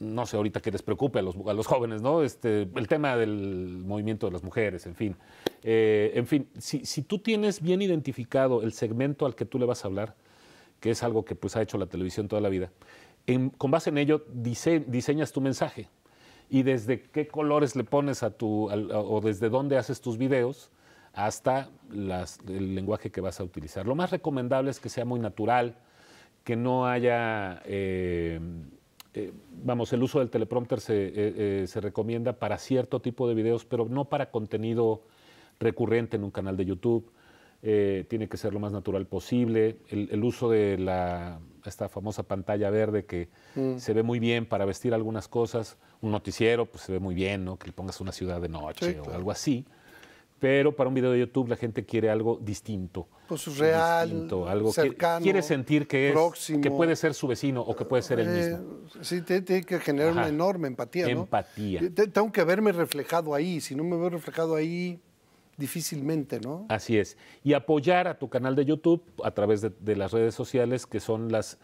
no sé, ahorita que les preocupe a los, a los jóvenes, ¿no? Este, el tema del movimiento de las mujeres, en fin. Eh, en fin, si, tú tienes bien identificado el segmento al que tú le vas a hablar, que es algo que pues ha hecho la televisión toda la vida, con base en ello diseñas tu mensaje y desde qué colores le pones a tu, o desde dónde haces tus videos, hasta el lenguaje que vas a utilizar. Lo más recomendable es que sea muy natural, que no haya, eh, eh, vamos, el uso del teleprompter eh, se, recomienda para cierto tipo de videos, pero no para contenido recurrente en un canal de YouTube. tiene que ser lo más natural posible. El, uso de la, esta famosa pantalla verde que mm. se ve muy bien para vestir algunas cosas un noticiero, pues se ve muy bien, ¿no? Que le pongas una ciudad de noche o algo así. Pero para un video de YouTube la gente quiere algo distinto. Pues real, algo cercano, quiere sentir que es que puede ser su vecino o que puede ser el eh, mismo. sí, tiene que generar una enorme empatía, ¿no? Empatía. Tengo que verme reflejado ahí, si no me veo reflejado ahí difícilmente, ¿no? Así es. Y apoyar a tu canal de YouTube a través de las redes sociales que son las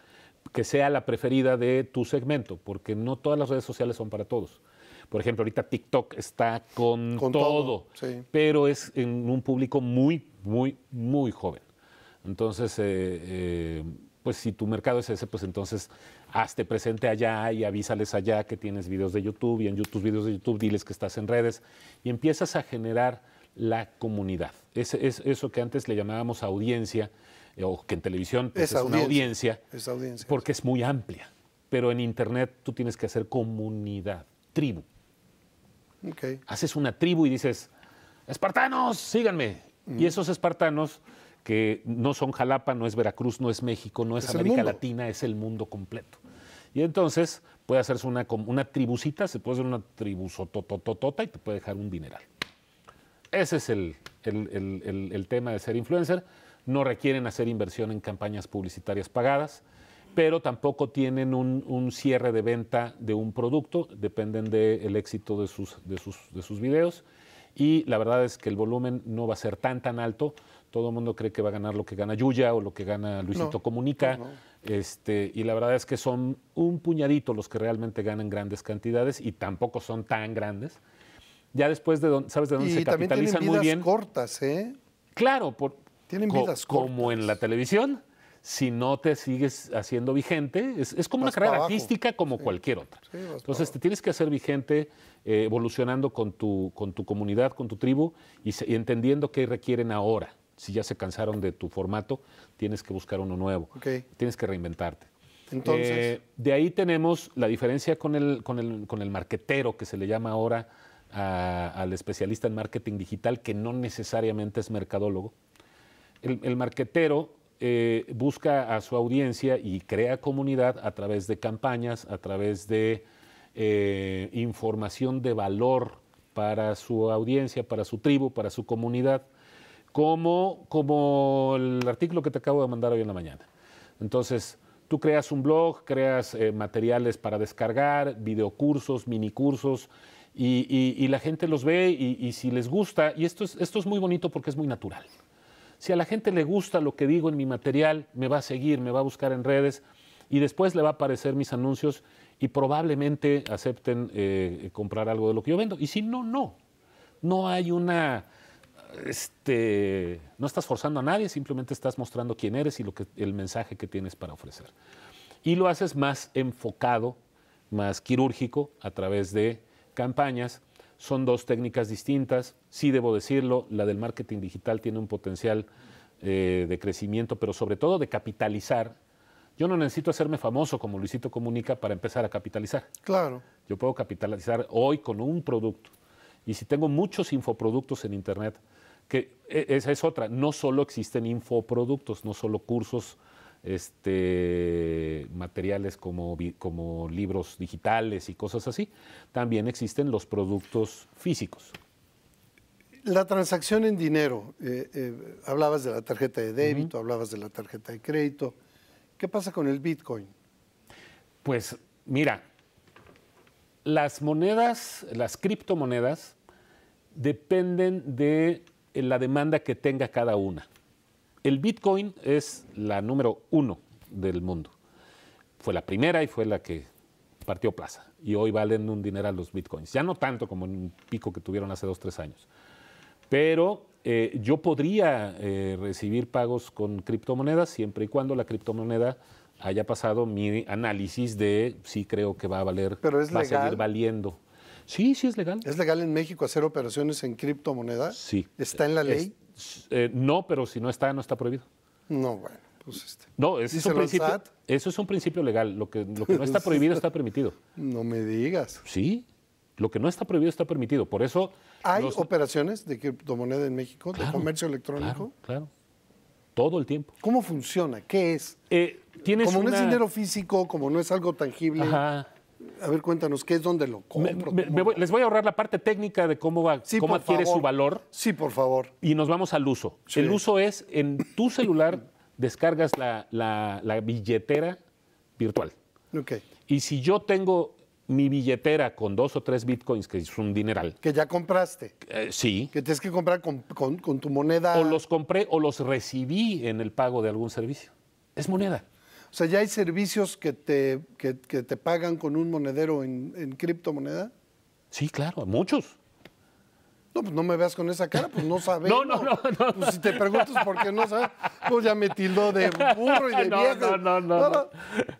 que sea la preferida de tu segmento, porque no todas las redes sociales son para todos. Por ejemplo, ahorita TikTok está con, todo, pero es en un público muy, muy, muy joven. Entonces, eh, eh, pues si tu mercado es ese, pues entonces hazte presente allá y avísales allá que tienes videos de YouTube y en tus videos de YouTube diles que estás en redes y empiezas a generar la comunidad es, eso que antes le llamábamos audiencia, eh, o que en televisión pues, es, una audiencia, porque es muy amplia. Pero en Internet tú tienes que hacer comunidad, tribu. Haces una tribu y dices, espartanos, síganme. Y mm. esos espartanos que no son Jalapa, no es Veracruz, no es México, no es, América Latina, es el mundo completo. Y entonces puede hacerse una, una tribucita, se puede hacer una tribu sotototota y te puede dejar un dineral. Ese es el, tema de ser influencer. No requieren hacer inversión en campañas publicitarias pagadas, pero tampoco tienen un, cierre de venta de un producto, dependen del éxito de sus, de, sus, videos. Y la verdad es que el volumen no va a ser tan tan alto. Todo el mundo cree que va a ganar lo que gana Yuya o lo que gana Luisito Comunica. Este, y la verdad es que son un puñadito los que realmente ganan grandes cantidades y tampoco son tan grandes ya después de donde, sabes de dónde se capitalizan muy bien. cortas, ¿eh? Claro, por, tienen vidas Como en la televisión, si no te sigues haciendo vigente, es, como una carrera artística como cualquier otra. Entonces te tienes que hacer vigente eh, evolucionando con tu, con tu comunidad, con tu tribu y, entendiendo qué requieren ahora. Si ya se cansaron de tu formato, tienes que buscar uno nuevo. Tienes que reinventarte. Entonces. Eh, de ahí tenemos la diferencia con el, con, el, con el marquetero que se le llama ahora al especialista en marketing digital, que no necesariamente es mercadólogo. El, el marquetero eh, busca a su audiencia y crea comunidad a través de campañas, a través de eh, información de valor para su audiencia, para su tribu, para su comunidad, como, como el artículo que te acabo de mandar hoy en la mañana. Entonces, tú creas un blog, creas eh, materiales para descargar, videocursos, minicursos, y, la gente los ve y, si les gusta, y esto es, esto es muy bonito porque es muy natural. Si a la gente le gusta lo que digo en mi material, me va a seguir, me va a buscar en redes y después le va a aparecer mis anuncios y probablemente acepten eh, comprar algo de lo que yo vendo. Y si no, no. No hay una... Este, no estás forzando a nadie, simplemente estás mostrando quién eres y lo que, el mensaje que tienes para ofrecer. Y lo haces más enfocado, más quirúrgico a través de campañas. Son dos técnicas distintas. Sí debo decirlo, la del marketing digital tiene un potencial eh, de crecimiento, pero sobre todo de capitalizar. Yo no necesito hacerme famoso como Luisito Comunica para empezar a capitalizar. Claro. Yo puedo capitalizar hoy con un producto. Y si tengo muchos infoproductos en Internet, que e, esa es otra, no solo existen infoproductos, no solo cursos este, materiales como, libros digitales y cosas así. También existen los productos físicos. La transacción en dinero, eh, eh, hablabas de la tarjeta de débito, hablabas de la tarjeta de crédito. ¿Qué pasa con el Bitcoin? Pues mira, las monedas, las criptomonedas, dependen de la demanda que tenga cada una el Bitcoin es la número uno del mundo. Fue la primera y fue la que partió plaza. Y hoy valen un dinero a los Bitcoins. Ya no tanto como en un pico que tuvieron hace dos, tres años. Pero eh, yo podría eh, recibir pagos con criptomonedas siempre y cuando la criptomoneda haya pasado mi análisis de si creo que va a valer, ¿Pero es va a seguir valiendo. Sí, sí es legal. ¿Es legal en México hacer operaciones en criptomonedas? Sí. ¿Está en la ley? Eh, no, pero si no está, no está prohibido. No, bueno. Pues este. No, eso es, un principio, eso es un principio legal. Lo que, no está prohibido está permitido. No me digas. Sí, lo que no está prohibido está permitido. Por eso. ¿Hay operaciones de criptomoneda en México, de comercio electrónico? Claro, Todo el tiempo. ¿Cómo funciona? ¿Qué es? Eh, ¿tienes como no es dinero físico, como no es algo tangible a ver, cuéntanos, ¿qué es donde lo compro? les voy a ahorrar la parte técnica de cómo, va, cómo adquiere su valor. Sí, por favor. Y nos vamos al uso. El uso es, en tu celular descargas la, billetera virtual. Ok. Y si yo tengo mi billetera con dos o tres bitcoins, que es un dineral. Que ya compraste. Eh, sí. Que tienes que comprar con, con, con, tu moneda. O los compré o los recibí en el pago de algún servicio. Es moneda. O sea, ¿ya hay servicios que te, que, te pagan con un monedero en, criptomoneda? Sí, claro, muchos. No, pues no me veas con esa cara, pues no sabes. No, no, no, Pues si te preguntas por qué no sabes, pues ya me tildó de burro y de no, viejo. No, no, no,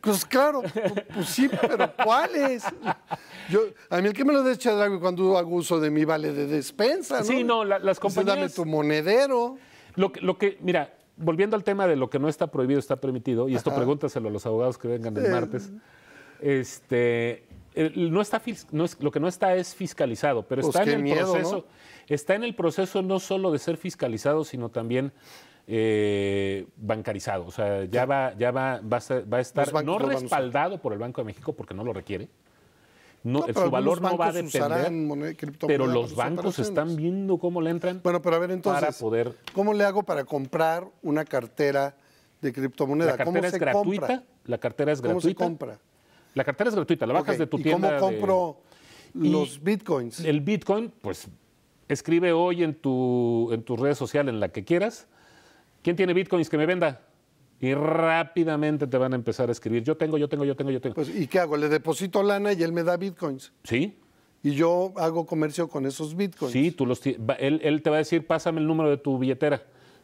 Pues claro, pues, sí, pero ¿cuáles? Yo, a mí el que me lo des Chedragui cuando hago uso de mi vale de despensa, ¿no? Sí, no, las compañías... Pues dame tu monedero. Lo que, lo que, mira, volviendo al tema de lo que no está prohibido, está permitido, y esto pregúntaselo a los abogados que vengan el martes, este, no está, no es, lo que no está es fiscalizado, pero pues está en el proceso, ¿no? está en el proceso no solo de ser fiscalizado, sino también eh, bancarizado. O sea, ya va, ya va, a, va a estar no respaldado por el Banco de México porque no lo requiere. No, su valor no va a depender, pero los bancos están viendo cómo le entran bueno, pero ver, entonces, para poder... ¿Cómo le hago para comprar una cartera de criptomonedas? La cartera es gratuita, la cartera es gratuita. ¿Cómo se compra? La cartera es gratuita, la bajas de tu ¿Y ¿Cómo compro los bitcoins? El bitcoin, pues escribe hoy en tu en tus redes sociales, en la que quieras. ¿Quién tiene bitcoins que me venda? y rápidamente te van a empezar a escribir, yo tengo, yo tengo, yo tengo, yo tengo. Pues, ¿Y qué hago? Le deposito lana y él me da bitcoins. Sí. Y yo hago comercio con esos bitcoins. Sí, tú los él, él te va a decir, pásame el número de tu billetera.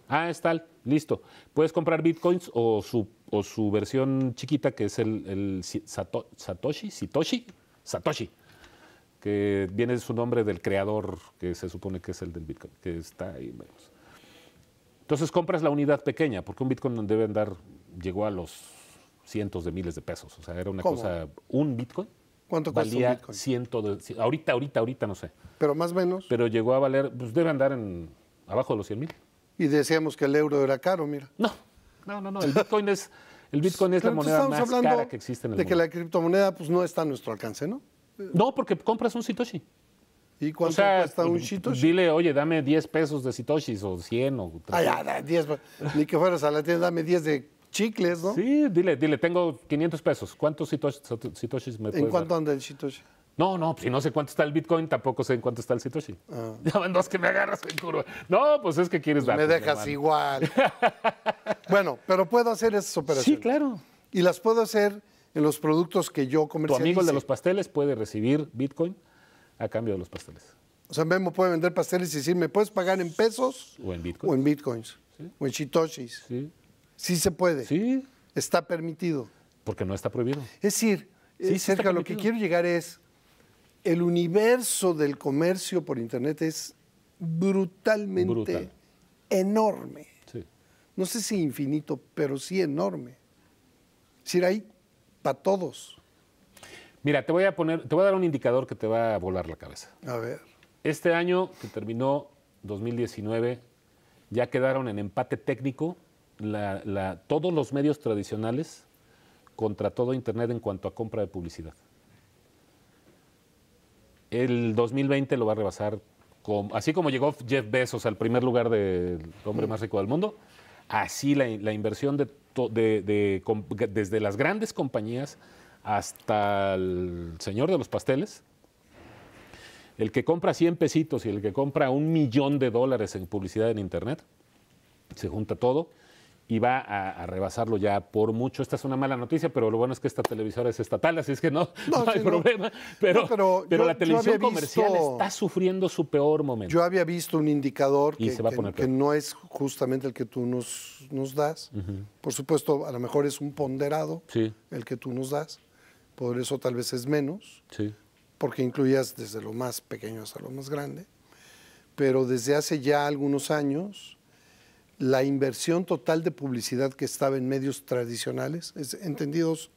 Ah, está, listo. Puedes comprar bitcoins o su, o su versión chiquita, que es el, Satoshi, Satoshi, Satoshi, que viene de su nombre del creador, que se supone que es el del bitcoin, que está ahí. Pues, entonces compras la unidad pequeña, porque un Bitcoin debe andar, llegó a los cientos de miles de pesos. O sea, era una cosa, un Bitcoin. ¿Cuánto valía Ciento ahorita, ahorita, ahorita, no sé. Pero más o menos. Pero llegó a valer, pues debe andar en abajo de los 100 mil. Y decíamos que el euro era caro, mira. No, no, no, no. El Bitcoin es, el Bitcoin es la pues, moneda más cara que existe en el de mundo. De que la criptomoneda pues no está a nuestro alcance, ¿no? No, porque compras un Satoshi. ¿Y cuánto cuesta un Shitoshi? Dile, oye, dame 10 pesos de Sitoshis o 100 o Ay, pues, Ni que fueras a la tienda, dame 10 de chicles, ¿no? Sí, dile, dile, tengo 500 pesos. ¿Cuántos Sitoshis, me puedes ¿En cuánto anda el Shitoshi? No, no, pues, si no sé cuánto está el Bitcoin, tampoco sé en cuánto está el Sitoshi. Ah. Ya van dos que me agarras en curva. No, pues es que quieres dar. Pues, me dejas igual. bueno, pero puedo hacer esas operaciones. Sí, claro. Y las puedo hacer en los productos que yo comercializo. ¿Tu amigo de los pasteles puede recibir Bitcoin? a cambio de los pasteles. O sea, Memo puede vender pasteles y decir, ¿me puedes pagar en pesos? O en bitcoins. O en bitcoins. O en shitoshis. Sí. Sí se puede. Sí. Está permitido. Porque no está prohibido. Es decir, sí, cerca eh, lo que quiero llegar es, el universo del comercio por Internet es brutalmente enorme. No sé si infinito, pero sí enorme. Es decir, hay para todos. Mira, te voy a poner, te voy a dar un indicador que te va a volar la cabeza. A ver. Este año que terminó 2019, ya quedaron en empate técnico todos los medios tradicionales contra todo Internet en cuanto a compra de publicidad. El 2020 lo va a rebasar, con, así como llegó Jeff Bezos al primer lugar del hombre más rico del mundo, así la, inversión desde las grandes compañías hasta el señor de los pasteles, el que compra 100 pesitos y el que compra un millón de dólares en publicidad en Internet, se junta todo y va a, rebasarlo ya por mucho. Esta es una mala noticia, pero lo bueno es que esta televisora es estatal, así es que no, hay problema. Pero, pero, la televisión comercial está sufriendo su peor momento. Yo había visto un indicador que, no es justamente el que tú nos, nos das. Por supuesto, a lo mejor es un ponderado el que tú nos das por eso tal vez es menos, porque incluías desde lo más pequeño hasta lo más grande, pero desde hace ya algunos años la inversión total de publicidad que estaba en medios tradicionales, entendidos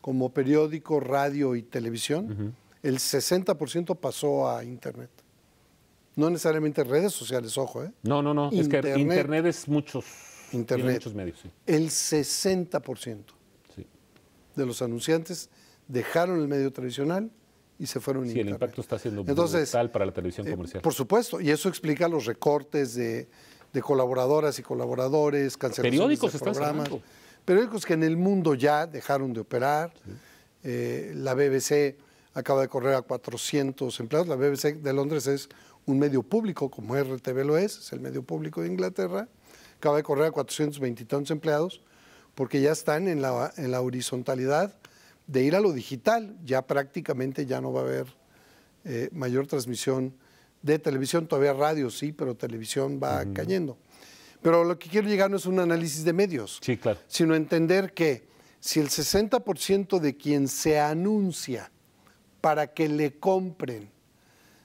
como periódico, radio y televisión, el 60% pasó a Internet. No necesariamente redes sociales, ojo, ¿eh? No, no, no. Internet, es que Internet es muchos, Internet, muchos medios. Sí. El 60% de los anunciantes dejaron el medio tradicional y se fueron. Sí, el impacto está siendo Entonces, brutal para la televisión eh, comercial. por supuesto, y eso explica los recortes de, colaboradoras y colaboradores, cancelaciones Periódicos de programas. periódicos que en el mundo ya dejaron de operar. Eh, la BBC acaba de correr a 400 empleados. La BBC de Londres es un medio público, como RTV lo es, es el medio público de Inglaterra. Acaba de correr a 420 empleados porque ya están en la horizontalidad de ir a lo digital. Ya prácticamente ya no va a haber eh, mayor transmisión de televisión, todavía radio sí, pero televisión va cayendo. Pero lo que quiero llegar no es un análisis de medios, sí, claro. sino entender que si el 60% de quien se anuncia para que le compren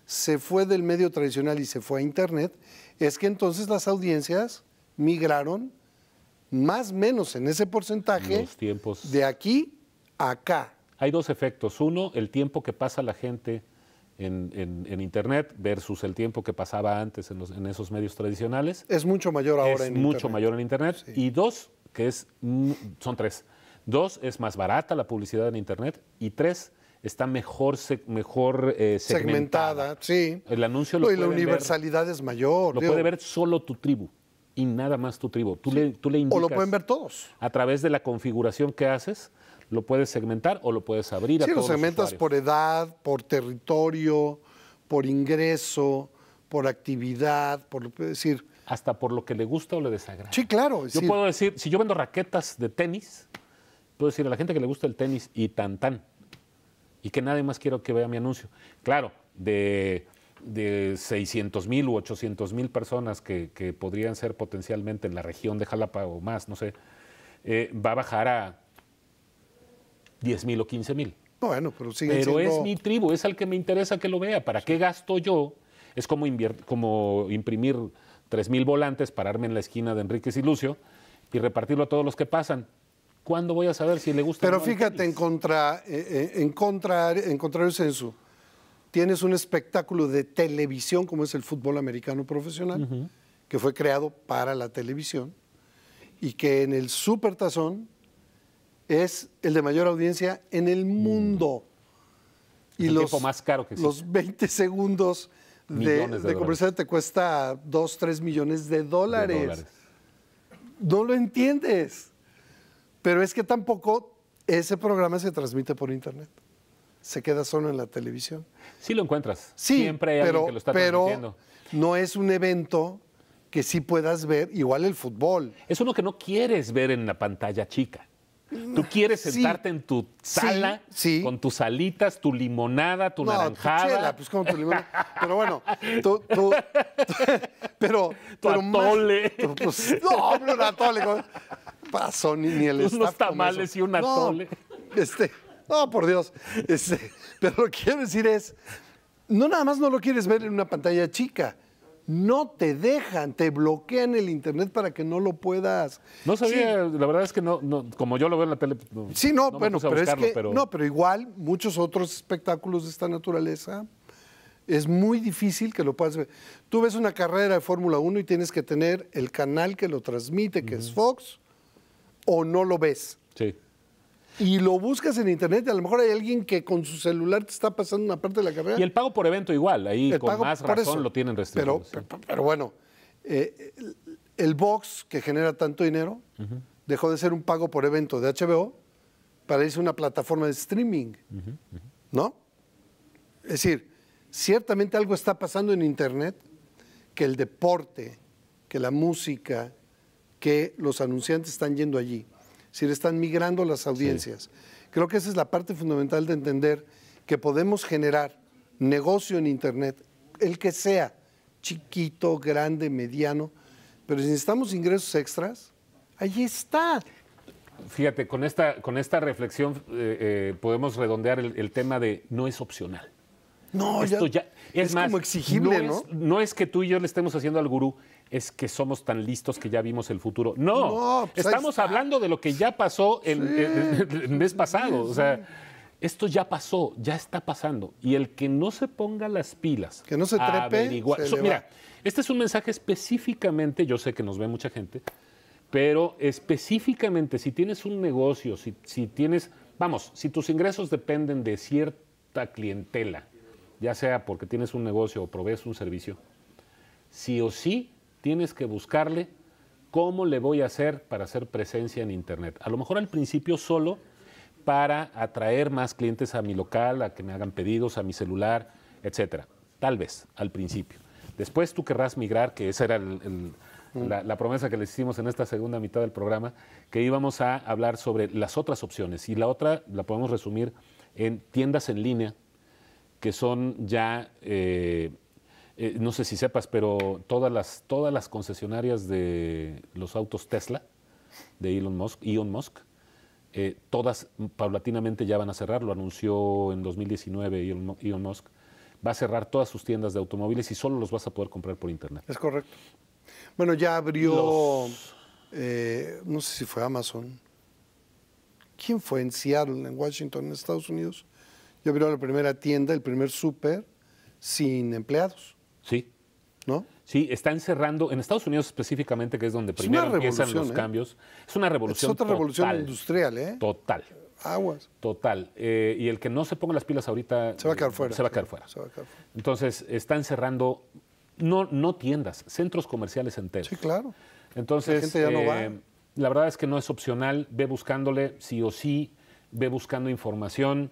se fue del medio tradicional y se fue a Internet, es que entonces las audiencias migraron más o menos en ese porcentaje de aquí acá. Hay dos efectos. Uno, el tiempo que pasa la gente en, Internet versus el tiempo que pasaba antes en, esos medios tradicionales. Es mucho mayor ahora en Internet. Es mucho mayor en Internet. Y dos, que es, mm, son tres. Dos, es más barata la publicidad en Internet. Y tres, está mejor, mejor eh, segmentada. Sí. El anuncio lo ver. y la universalidad es mayor. Lo puede ver solo tu tribu y nada más tu tribu. Tú, tú O lo pueden ver todos. A través de la configuración que haces, lo puedes segmentar o lo puedes abrir sí, a todos. Sí, lo segmentas por edad, por territorio, por ingreso, por actividad, por lo es decir. Hasta por lo que le gusta o le desagrada. Sí, claro. Yo puedo decir, si yo vendo raquetas de tenis, puedo decir a la gente que le gusta el tenis y tan tan. Y que nadie más quiero que vea mi anuncio. Claro, de de 600 mil u 800 mil personas que, podrían ser potencialmente en la región de Jalapa o más, no sé, eh, va a bajar a 10 mil o 15 mil. Bueno, pero sigue Pero es mi tribu, es al que me interesa que lo vea. ¿Para qué gasto yo? Es como, imprimir 3 mil volantes, pararme en la esquina de Enríquez y Lucio y repartirlo a todos los que pasan. ¿Cuándo voy a saber si le gusta? Pero fíjate, eh, eh, en contra, en contra, contrario censo, tienes un espectáculo de televisión como es el fútbol americano profesional, que fue creado para la televisión y que en el Supertazón es el de mayor audiencia en el mm. mundo. Y los, más caro que Los 20 segundos de, conversación te cuesta 2, 3 millones de dólares. No lo entiendes. Pero es que tampoco ese programa se transmite por internet. Se queda solo en la televisión. Sí lo encuentras. Siempre hay pero, alguien que lo está transmitiendo. Pero no es un evento que sí puedas ver, igual el fútbol. Es uno que no quieres ver en la pantalla chica. Tú quieres sentarte en tu sala sí, con tus alitas, tu limonada, tu no, naranjada. Tu chela, pues con tu limonada. Pero bueno, tú, tú, pero, tu atole. Pues, no, hombre, un atole. Pasó ni, ni el Unos tamales y un atole. este, no, por Dios. Este, pero lo que quiero decir es, no nada más no lo quieres ver en una pantalla chica no te dejan, te bloquean el internet para que no lo puedas. No sabía, la verdad es que no, como yo lo veo en la tele. Pues, sí, no, pero es que, no, pero igual muchos otros espectáculos de esta naturaleza es muy difícil que lo puedas ver. Tú ves una carrera de Fórmula 1 y tienes que tener el canal que lo transmite, que es Fox, o no lo ves. Sí y lo buscas en internet y a lo mejor hay alguien que con su celular te está pasando una parte de la carrera. Y el pago por evento igual, ahí con más razón lo tienen restringido. Pero, bueno, eh, el, box que genera tanto dinero dejó de ser un pago por evento de HBO para irse a una plataforma de streaming, ¿no? Es decir, ciertamente algo está pasando en internet que el deporte, que la música, que los anunciantes están yendo allí si le están migrando las audiencias. Creo que esa es la parte fundamental de entender que podemos generar negocio en Internet, el que sea, chiquito, grande, mediano, pero si necesitamos ingresos extras, ahí está. Fíjate, con esta, con esta reflexión eh, eh, podemos redondear el, tema de no es opcional. No, es, como exigible, ¿no? Es, no es que tú y yo le estemos haciendo al gurú, es que somos tan listos que ya vimos el futuro. No, pues estamos hablando de lo que ya pasó el, mes pasado. O sea, esto ya pasó, ya está pasando. Y el que no se ponga las pilas, que no se trepe, mira, este es un mensaje específicamente, yo sé que nos ve mucha gente, pero específicamente si tienes un negocio, si, si tienes, vamos, si tus ingresos dependen de cierta clientela, ya sea porque tienes un negocio o provees un servicio, sí o sí tienes que buscarle cómo le voy a hacer para hacer presencia en Internet. A lo mejor al principio solo para atraer más clientes a mi local, a que me hagan pedidos, a mi celular, etcétera. Tal vez, al principio. Después tú querrás migrar, que esa era mm. la, promesa que les hicimos en esta segunda mitad del programa, que íbamos a hablar sobre las otras opciones. Y la otra la podemos resumir en tiendas en línea, que son ya eh, eh, no sé si sepas, pero todas las, todas las concesionarias de los autos Tesla, de Elon Musk, eh, todas paulatinamente ya van a cerrar, lo anunció en 2019 Elon, Musk, va a cerrar todas sus tiendas de automóviles y solo los vas a poder comprar por internet. Es correcto. Bueno, ya abrió, eh, no sé si fue Amazon, ¿quién fue en Seattle, en Washington, en Estados Unidos? Ya abrió la primera tienda, el primer súper, sin empleados. Sí. ¿No? Sí, está encerrando, en Estados Unidos específicamente, que es donde primero empiezan los ¿eh? cambios, es una revolución. Es otra revolución industrial, ¿eh? Total. Aguas. Total. Eh, y el que no se ponga las pilas ahorita. Se va a quedar fuera. Se va a quedar fuera. Entonces, está encerrando, no, no tiendas, centros comerciales enteros. Sí, claro. Entonces, eh, la verdad es que no es opcional, ve buscándole sí o sí, ve buscando información.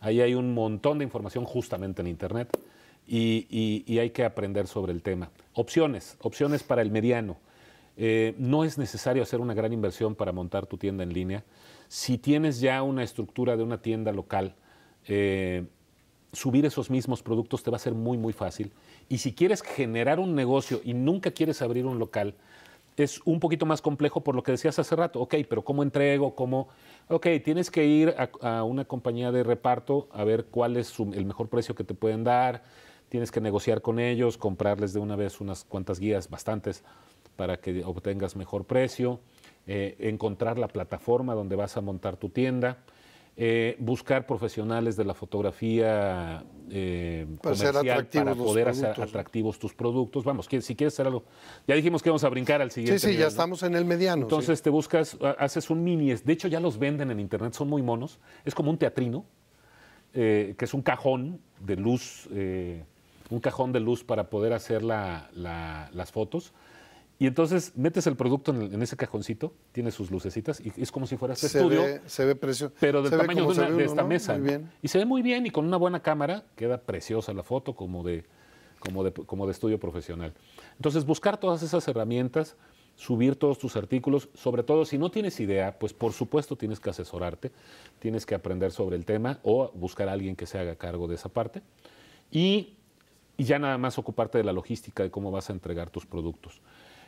Ahí hay un montón de información justamente en Internet y, hay que aprender sobre el tema. Opciones, opciones para el mediano. Eh, no es necesario hacer una gran inversión para montar tu tienda en línea. Si tienes ya una estructura de una tienda local, eh, subir esos mismos productos te va a ser muy, muy fácil. Y si quieres generar un negocio y nunca quieres abrir un local, es un poquito más complejo por lo que decías hace rato. Ok, pero ¿cómo entrego? ¿Cómo? Ok, tienes que ir a, una compañía de reparto a ver cuál es el mejor precio que te pueden dar tienes que negociar con ellos, comprarles de una vez unas cuantas guías, bastantes, para que obtengas mejor precio, eh, encontrar la plataforma donde vas a montar tu tienda. Eh, buscar profesionales de la fotografía eh, para, poder hacer atractivos tus productos. Vamos, si quieres hacer algo. Ya dijimos que vamos a brincar al siguiente. Sí, sí, ya estamos en el mediano. Entonces te buscas, haces un mini. De hecho, ya los venden en internet, son muy monos. Es como un teatrino, que es un cajón de luz un cajón de luz para poder hacer las fotos. Y entonces metes el producto en, ese cajoncito, tiene sus lucecitas y es como si fuera de este estudio. se ve precioso. Pero del tamaño de, esta mesa. Y se ve muy bien y con una buena cámara queda preciosa la foto como de, como como de estudio profesional. Entonces buscar todas esas herramientas, subir todos tus artículos, sobre todo si no tienes idea, pues por supuesto tienes que asesorarte, tienes que aprender sobre el tema o buscar a alguien que se haga cargo de esa parte. Y y ya nada más ocuparte de la logística de cómo vas a entregar tus productos.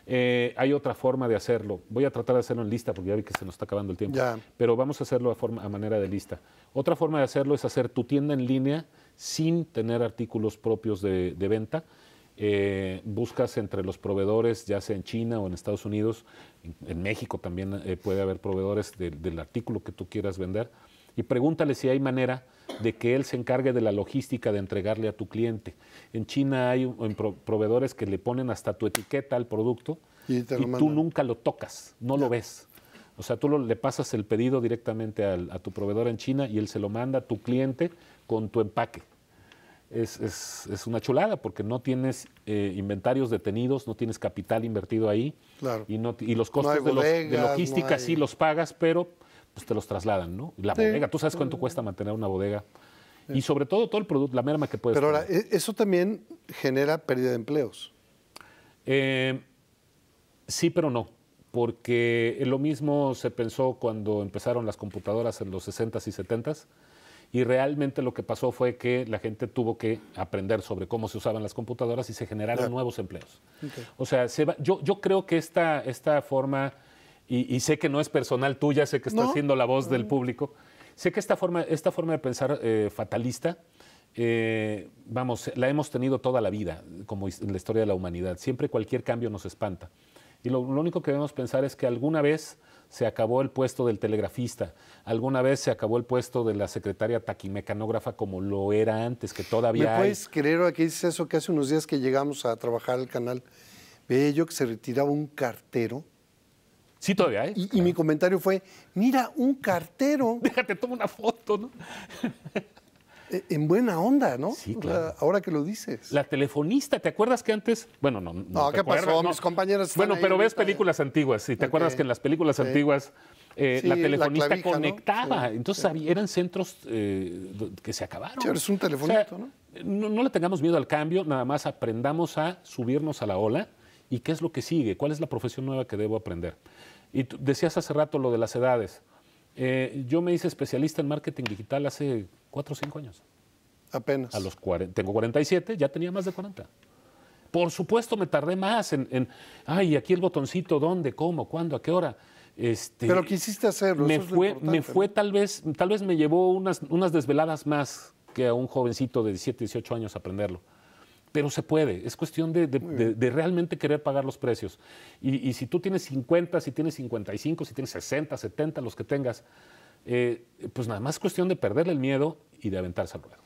Eh, hay otra forma de hacerlo. Voy a tratar de hacerlo en lista porque ya vi que se nos está acabando el tiempo. Pero vamos a hacerlo a, forma, a manera de lista. Otra forma de hacerlo es hacer tu tienda en línea sin tener artículos propios de, venta. Eh, buscas entre los proveedores, ya sea en China o en Estados Unidos, en, México también eh, puede haber proveedores del artículo que tú quieras vender y pregúntale si hay manera de que él se encargue de la logística de entregarle a tu cliente. En China hay proveedores que le ponen hasta tu etiqueta al producto y, tú nunca lo tocas, no lo ves. O sea, tú le pasas el pedido directamente a tu proveedor en China y él se lo manda a tu cliente con tu empaque. Es, una chulada porque no tienes eh, inventarios detenidos, no tienes capital invertido ahí claro. y, los costos de, logística sí los pagas, pero pues, te los trasladan, ¿no? La bodega, tú sabes cuánto cuesta mantener una bodega. Y sobre todo todo el producto, la merma que puedes. Pero ahora, e-, eso también genera pérdida de empleos. Eh, sí, pero no, porque lo mismo se pensó cuando empezaron las computadoras en los 60s y 70s, y realmente lo que pasó fue que la gente tuvo que aprender sobre cómo se usaban las computadoras y se generaron nuevos empleos. O sea, yo, yo creo que esta, esta forma y, sé que no es personal tuya, sé que estás siendo la voz del mm. público. Sé que esta forma, esta forma de pensar eh, fatalista, eh, vamos, la hemos tenido toda la vida, como en la historia de la humanidad. Siempre cualquier cambio nos espanta. Y lo, único que debemos pensar es que alguna vez se acabó el puesto del telegrafista, alguna vez se acabó el puesto de la secretaria taquimecanógrafa como lo era antes, que todavía ¿Me puedes hay? creer que dices eso? Que hace unos días que llegamos a trabajar al canal, veía yo que se retiraba un cartero Sí, todavía, ¿eh? Y, mi comentario fue, mira, un cartero. Déjate, toma una foto, ¿no? E, en buena onda, ¿no? Sí, claro. ahora que lo dices. La telefonista, ¿te acuerdas que antes? Bueno, no. No, no ah, ¿qué pasó? Mis compañeros. bueno, pero ves ¿eh? películas antiguas. Y te acuerdas que en las películas antiguas eh, la telefonista conectaba. Entonces eran centros eh, que se acabaron. Pero es un telefonito, ¿no? ¿no? le tengamos miedo al cambio, nada más aprendamos a subirnos a la ola ¿Y qué es lo que sigue? ¿Cuál es la profesión nueva que debo aprender? Y tú decías hace rato lo de las edades. Eh, yo me hice especialista en marketing digital hace 4 o 5 años. Apenas. A los tengo 47, ya tenía más de 40. Por supuesto me tardé más en, ay, aquí el botoncito, ¿dónde? ¿Cómo? ¿Cuándo? ¿A qué hora? Este, Pero quisiste hacerlo. Me, fue, me fue tal vez, tal vez me llevó unas, unas desveladas más que a un jovencito de 17, 18 años aprenderlo pero se puede. Es cuestión de, realmente querer pagar los precios. Y, si tú tienes 50, si tienes 55, si tienes 60, 70, los que tengas, eh, pues nada más es cuestión de perderle el miedo y de aventarse al ruedo.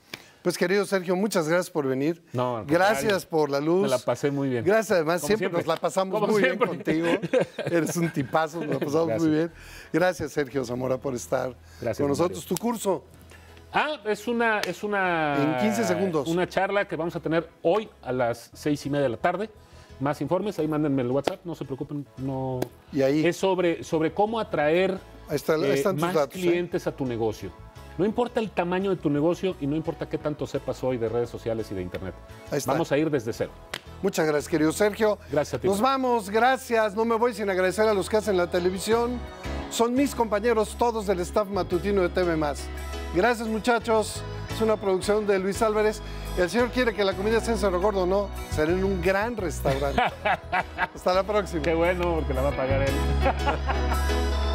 Pues querido Sergio, muchas gracias por venir. No, gracias por la luz. Me la pasé muy bien. Gracias, además, siempre, nos la pasamos muy bien contigo. Eres un tipazo, nos la pasamos muy bien. Gracias, Sergio Zamora, por estar con nosotros. Tu curso. Ah, es una, es una. En 15 segundos. Una charla que vamos a tener hoy a las seis y media de la tarde. Más informes, ahí mándenme el WhatsApp, no se preocupen, no. Y ahí. Es sobre, sobre cómo atraer eh, más ¿eh? clientes a tu negocio. No importa el tamaño de tu negocio y no importa qué tanto sepas hoy de redes sociales y de internet. Vamos a ir desde cero. Muchas gracias, querido Sergio. Gracias a ti. Nos vamos, gracias. No me voy sin agradecer a los que hacen la televisión. Son mis compañeros todos del staff matutino de TV Más. Gracias, muchachos. Es una producción de Luis Álvarez. El señor quiere que la comida sea en Cerro Gordo, no. Será en un gran restaurante. Hasta la próxima. Qué bueno, porque la va a pagar él.